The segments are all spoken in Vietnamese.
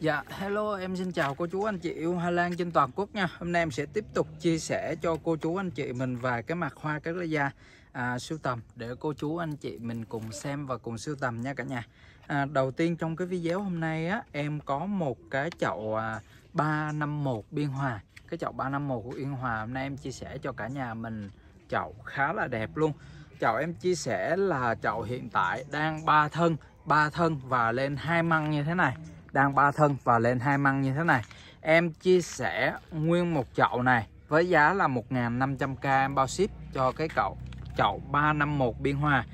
Dạ, hello, em xin chào cô chú anh chị yêu Hoa Lan trên toàn quốc nha Hôm nay em sẽ tiếp tục chia sẻ cho cô chú anh chị mình vài cái mặt hoa các lấy da à, sưu tầm Để cô chú anh chị mình cùng xem và cùng sưu tầm nha cả nhà à, Đầu tiên trong cái video hôm nay á, em có một cái chậu à, 351 Biên Hòa Cái chậu 351 của Yên Hòa hôm nay em chia sẻ cho cả nhà mình chậu khá là đẹp luôn Chậu em chia sẻ là chậu hiện tại đang ba thân ba thân và lên hai măng như thế này đang ba thân và lên hai măng như thế này em chia sẻ nguyên một chậu này với giá là 1.500k em bao ship cho cái cậu chậu 351 Biên Hòa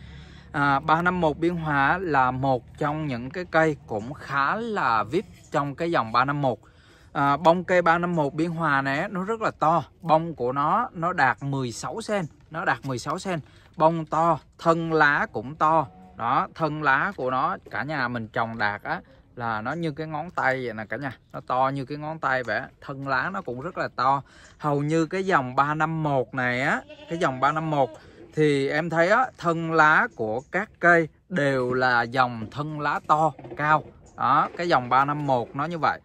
à, 351 Biên Hòa là một trong những cái cây cũng khá là vip trong cái dòng 351 à, bông cây 351 Biên Hòa này nó rất là to bông của nó nó đạt 16cm nó đạt 16cm bông to thân lá cũng to đó thân lá của nó cả nhà mình trồng đạt á là nó như cái ngón tay vậy nè cả nhà nó to như cái ngón tay vậy thân lá nó cũng rất là to hầu như cái dòng 351 này á cái dòng 351 thì em thấy á, thân lá của các cây đều là dòng thân lá to cao đó cái dòng 351 nó như vậy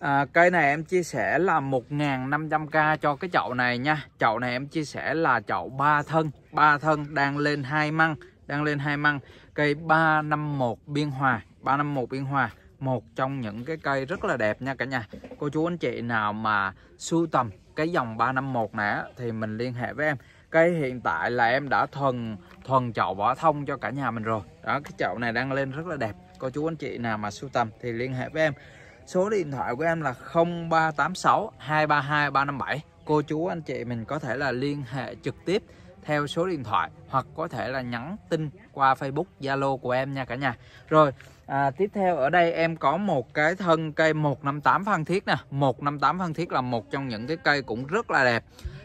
à, cây này em chia sẻ là 1.500k cho cái chậu này nha chậu này em chia sẻ là chậu ba thân ba thân đang lên hai măng đang lên hai măng cây 351 biên hòa 351 biên hòa một trong những cái cây rất là đẹp nha cả nhà cô chú anh chị nào mà sưu tầm cái dòng 351 nè thì mình liên hệ với em cây hiện tại là em đã thuần thuần chậu vỏ thông cho cả nhà mình rồi đó cái chậu này đang lên rất là đẹp cô chú anh chị nào mà sưu tầm thì liên hệ với em số điện thoại của em là 0386 232 357 cô chú anh chị mình có thể là liên hệ trực tiếp theo số điện thoại hoặc có thể là nhắn tin qua Facebook Zalo của em nha cả nhà. Rồi, à, tiếp theo ở đây em có một cái thân cây 158 Phan Thiết nè. 158 Phan Thiết là một trong những cái cây cũng rất là đẹp.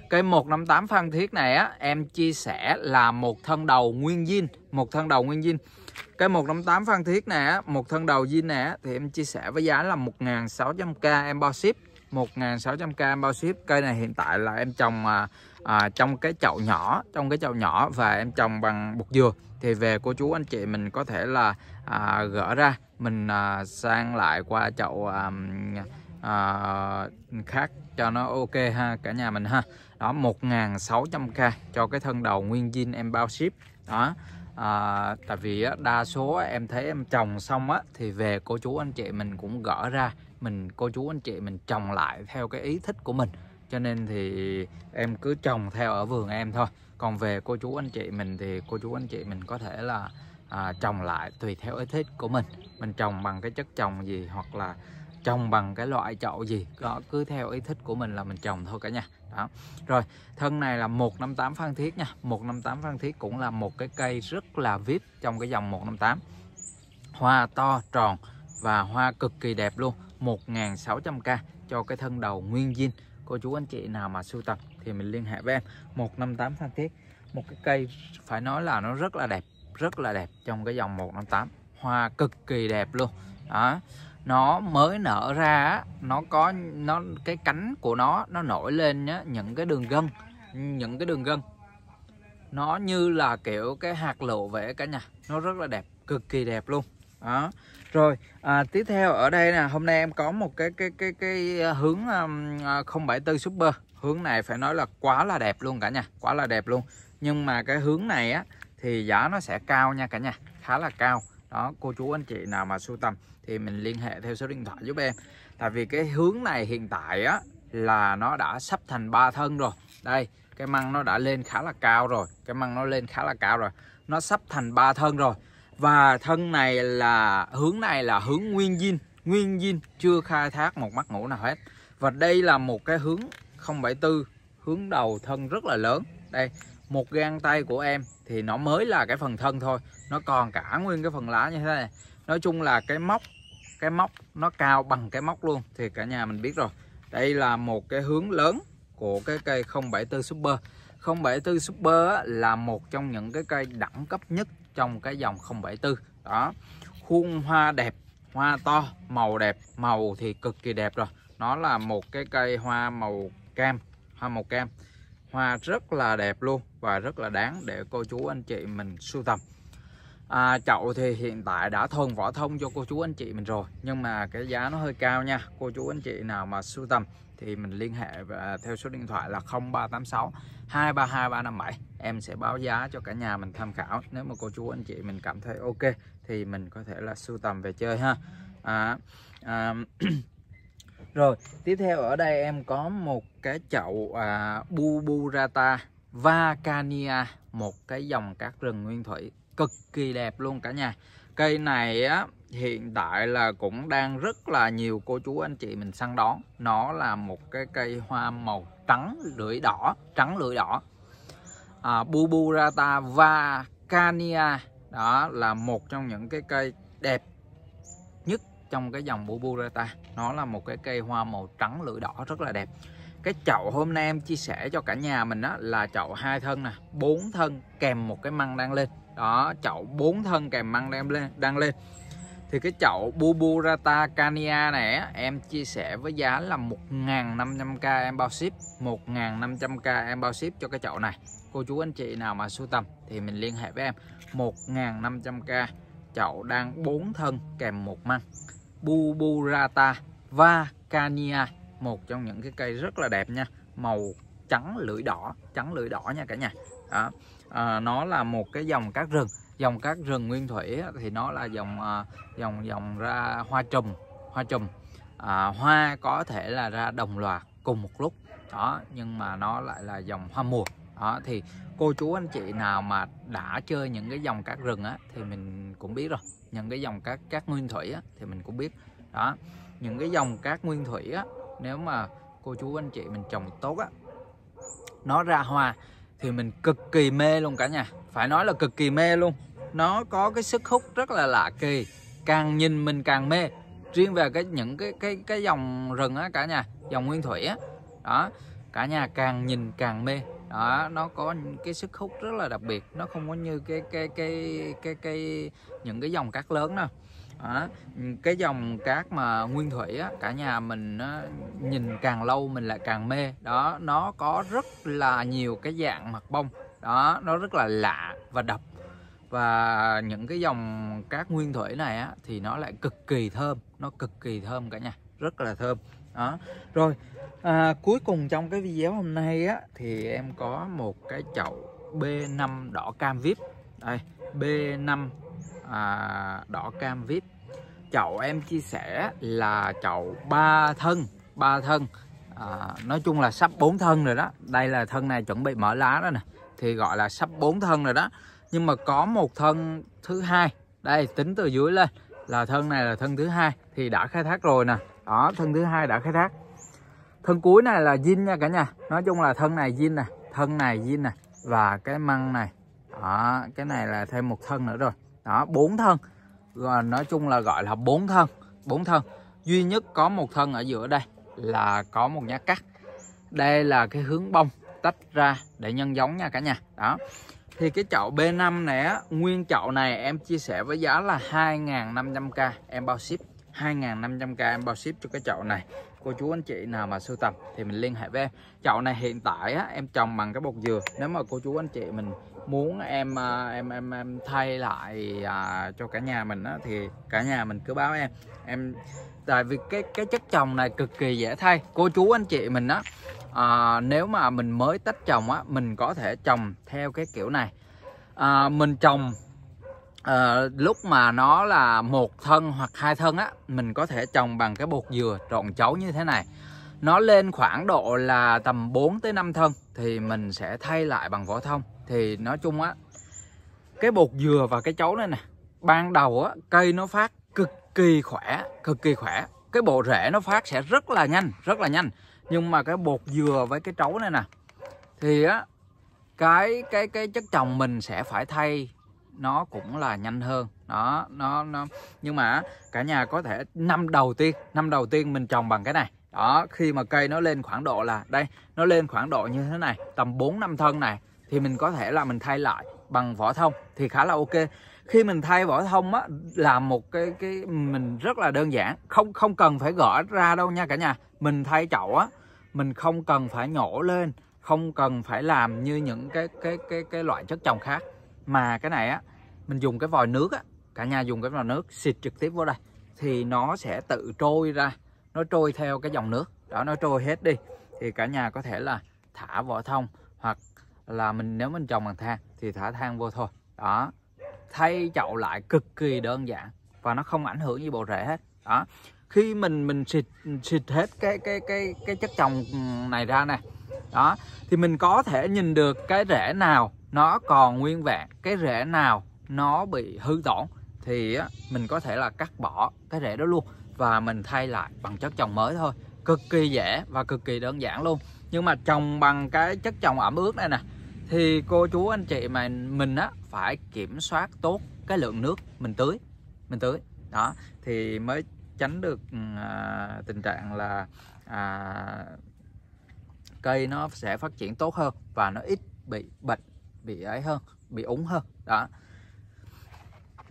Cây 158 Phan Thiết này á em chia sẻ là một thân đầu nguyên zin, một thân đầu nguyên zin. Cây 158 Phan Thiết này á, một thân đầu zin này á, thì em chia sẻ với giá là 1.600k em bao ship 1.600k bao ship cây này hiện tại là em trồng à, à, trong cái chậu nhỏ trong cái chậu nhỏ và em trồng bằng bột dừa thì về cô chú anh chị mình có thể là à, gỡ ra mình à, sang lại qua chậu à, à, khác cho nó ok ha cả nhà mình ha đó 1.600k cho cái thân đầu nguyên zin em bao ship đó à, tại vì đa số em thấy em trồng xong á thì về cô chú anh chị mình cũng gỡ ra mình cô chú anh chị mình trồng lại theo cái ý thích của mình cho nên thì em cứ trồng theo ở vườn em thôi còn về cô chú anh chị mình thì cô chú anh chị mình có thể là à, trồng lại tùy theo ý thích của mình mình trồng bằng cái chất trồng gì hoặc là trồng bằng cái loại chậu gì đó cứ theo ý thích của mình là mình trồng thôi cả nhà đó rồi thân này là 158 Phan Thiết nha 158 Phan Thiết cũng là một cái cây rất là vip trong cái dòng 158 hoa to tròn và hoa cực kỳ đẹp luôn 1.600k cho cái thân đầu nguyên zin cô chú anh chị nào mà sưu tập thì mình liên hệ với em 158 Phan Thiết một cái cây phải nói là nó rất là đẹp rất là đẹp trong cái dòng 158 hoa cực kỳ đẹp luôn đó nó mới nở ra nó có nó cái cánh của nó nó nổi lên nhá những cái đường gân những cái đường gân nó như là kiểu cái hạt lựu vậy cả nhà nó rất là đẹp cực kỳ đẹp luôn đó rồi à, tiếp theo ở đây nè hôm nay em có một cái cái cái cái hướng um, 074 à, super hướng này phải nói là quá là đẹp luôn cả nhà quá là đẹp luôn nhưng mà cái hướng này á thì giá nó sẽ cao nha cả nhà khá là cao đó cô chú anh chị nào mà sưu tầm thì mình liên hệ theo số điện thoại giúp em tại vì cái hướng này hiện tại á là nó đã sắp thành ba thân rồi đây cái măng nó đã lên khá là cao rồi cái măng nó lên khá là cao rồi nó sắp thành ba thân rồi và thân này là hướng này là hướng nguyên zin nguyên zin chưa khai thác một mắt ngủ nào hết và đây là một cái hướng 074 hướng đầu thân rất là lớn đây một gang tay của em thì nó mới là cái phần thân thôi nó còn cả nguyên cái phần lá như thế này nói chung là cái móc cái móc nó cao bằng cái móc luôn thì cả nhà mình biết rồi đây là một cái hướng lớn của cái cây 074 Super 074 Super là một trong những cái cây đẳng cấp nhất trong cái dòng 074 đó khuôn hoa đẹp hoa to màu đẹp màu thì cực kỳ đẹp rồi nó là một cái cây hoa màu cam hoa màu cam hoa rất là đẹp luôn và rất là đáng để cô chú anh chị mình sưu tầm à, chậu thì hiện tại đã thôn vỏ thông cho cô chú anh chị mình rồi nhưng mà cái giá nó hơi cao nha cô chú anh chị nào mà sưu tầm thì mình liên hệ và theo số điện thoại là 0386 232 357 em sẽ báo giá cho cả nhà mình tham khảo nếu mà cô chú anh chị mình cảm thấy ok thì mình có thể là sưu tầm về chơi ha à, à, rồi tiếp theo ở đây em có một cái chậu à, Buburata Vacania một cái dòng cát rừng nguyên thủy cực kỳ đẹp luôn cả nhà cây này á hiện tại là cũng đang rất là nhiều cô chú anh chị mình săn đón nó là một cái cây hoa màu trắng lưỡi đỏ trắng lưỡi đỏ à, Buburata và Cania đó là một trong những cái cây đẹp nhất trong cái dòng Buburata nó là một cái cây hoa màu trắng lưỡi đỏ rất là đẹp cái chậu hôm nay em chia sẻ cho cả nhà mình đó là chậu hai thân nè bốn thân kèm một cái măng đang lên đó chậu bốn thân kèm măng đang lên đang lên thì cái chậu Buburata Cania này á, em chia sẻ với giá là 1.500k em bao ship 1.500k em bao ship cho cái chậu này cô chú anh chị nào mà sưu tầm thì mình liên hệ với em 1.500k chậu đang bốn thân kèm một măng Buburata và Cania một trong những cái cây rất là đẹp nha màu trắng lưỡi đỏ trắng lưỡi đỏ nha cả nhà đó. À, nó là một cái dòng cát rừng dòng cát rừng nguyên thủy thì nó là dòng à, dòng dòng ra hoa trùm hoa trùm à, hoa có thể là ra đồng loạt cùng một lúc đó nhưng mà nó lại là dòng hoa mùa đó thì cô chú anh chị nào mà đã chơi những cái dòng cát rừng á thì mình cũng biết rồi những cái dòng cát cát nguyên thủy á thì mình cũng biết đó những cái dòng cát nguyên thủy á nếu mà cô chú anh chị mình trồng tốt á nó ra hoa thì mình cực kỳ mê luôn cả nhà phải nói là cực kỳ mê luôn nó có cái sức hút rất là lạ kỳ càng nhìn mình càng mê riêng về cái những cái cái cái dòng rừng á cả nhà dòng nguyên thủy á đó cả nhà càng nhìn càng mê đó nó có những cái sức hút rất là đặc biệt nó không có như cái cái cái cái cái, cái những cái dòng cát lớn đâu đó. cái dòng cát mà nguyên thủy á, cả nhà mình á, nhìn càng lâu mình lại càng mê đó nó có rất là nhiều cái dạng mặt bông đó nó rất là lạ và đập và những cái dòng cát nguyên thủy này á, thì nó lại cực kỳ thơm nó cực kỳ thơm cả nhà rất là thơm đó rồi à, cuối cùng trong cái video hôm nay á thì em có một cái chậu B5 đỏ cam vip đây B5 à, đỏ cam vip chậu em chia sẻ là chậu ba thân ba thân à, nói chung là sắp bốn thân rồi đó đây là thân này chuẩn bị mở lá đó nè thì gọi là sắp bốn thân rồi đó nhưng mà có một thân thứ hai đây tính từ dưới lên là thân này là thân thứ hai thì đã khai thác rồi nè đó thân thứ hai đã khai thác thân cuối này là zin nha cả nhà nói chung là thân này zin nè thân này zin nè và cái măng này đó cái này là thêm một thân nữa rồi đó bốn thân rồi nói chung là gọi là bốn thân bốn thân duy nhất có một thân ở giữa đây là có một nhát cắt đây là cái hướng bông tách ra để nhân giống nha cả nhà đó thì cái chậu B5 này á, nguyên chậu này em chia sẻ với giá là 2.500k em bao ship 2.500k em bao ship cho cái chậu này cô chú anh chị nào mà sưu tầm thì mình liên hệ với em chậu này hiện tại á, em trồng bằng cái bột dừa nếu mà cô chú anh chị mình muốn em à, em em em thay lại à, cho cả nhà mình á thì cả nhà mình cứ báo em em tại vì cái cái chất trồng này cực kỳ dễ thay cô chú anh chị mình á à, nếu mà mình mới tách trồng á mình có thể trồng theo cái kiểu này à, mình trồng à, lúc mà nó là một thân hoặc hai thân á mình có thể trồng bằng cái bột dừa trộn chấu như thế này nó lên khoảng độ là tầm 4 tới 5 thân thì mình sẽ thay lại bằng vỏ thông thì nói chung á cái bột dừa và cái chấu này nè ban đầu á cây nó phát cực kỳ khỏe cực kỳ khỏe cái bộ rễ nó phát sẽ rất là nhanh rất là nhanh nhưng mà cái bột dừa với cái chấu này nè thì á cái cái cái chất trồng mình sẽ phải thay nó cũng là nhanh hơn đó nó nó nhưng mà cả nhà có thể năm đầu tiên năm đầu tiên mình trồng bằng cái này đó khi mà cây nó lên khoảng độ là đây nó lên khoảng độ như thế này tầm 4 năm thân này thì mình có thể là mình thay lại bằng vỏ thông thì khá là ok khi mình thay vỏ thông á là một cái cái mình rất là đơn giản không không cần phải gỡ ra đâu nha cả nhà mình thay chậu á mình không cần phải nhổ lên không cần phải làm như những cái cái cái cái loại chất trồng khác mà cái này á mình dùng cái vòi nước á cả nhà dùng cái vòi nước xịt trực tiếp vô đây thì nó sẽ tự trôi ra nó trôi theo cái dòng nước đó nó trôi hết đi thì cả nhà có thể là thả vỏ thông hoặc là mình nếu mình trồng bằng than thì thả than vô thôi đó thay chậu lại cực kỳ đơn giản và nó không ảnh hưởng gì bộ rễ hết đó khi mình mình xịt xịt hết cái cái cái cái chất trồng này ra nè đó thì mình có thể nhìn được cái rễ nào nó còn nguyên vẹn cái rễ nào nó bị hư tổn thì á mình có thể là cắt bỏ cái rễ đó luôn và mình thay lại bằng chất trồng mới thôi cực kỳ dễ và cực kỳ đơn giản luôn nhưng mà trồng bằng cái chất trồng ẩm ướt này nè thì cô chú anh chị mà mình á phải kiểm soát tốt cái lượng nước mình tưới mình tưới đó thì mới tránh được ừ, à, tình trạng là à, cây nó sẽ phát triển tốt hơn và nó ít bị bệnh bị ấy hơn bị úng hơn đó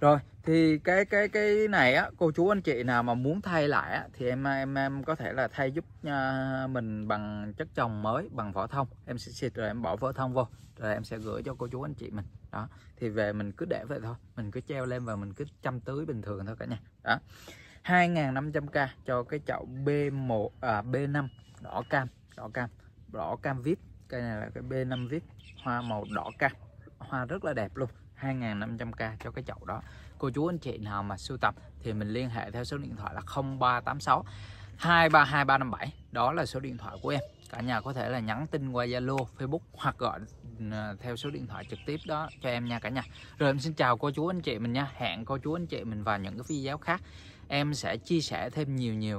rồi thì cái cái cái này á cô chú anh chị nào mà muốn thay lại á, thì em em em có thể là thay giúp uh, mình bằng chất trồng mới bằng vỏ thông em sẽ xịt rồi em bỏ vỏ thông vô rồi em sẽ gửi cho cô chú anh chị mình đó thì về mình cứ để vậy thôi mình cứ treo lên và mình cứ chăm tưới bình thường thôi cả nhà đó 2.500k cho cái chậu B1 à, B5 đỏ cam đỏ cam đỏ cam vip cây này là cái B5 vip hoa màu đỏ cam hoa rất là đẹp luôn 2.500k cho cái chậu đó cô chú anh chị nào mà sưu tập thì mình liên hệ theo số điện thoại là 0386 232357 đó là số điện thoại của em cả nhà có thể là nhắn tin qua Zalo, Facebook hoặc gọi ờ, theo số điện thoại trực tiếp đó cho em nha cả nhà. Rồi em xin chào cô chú anh chị mình nha. Hẹn cô chú anh chị mình vào những cái video khác. Em sẽ chia sẻ thêm nhiều nhiều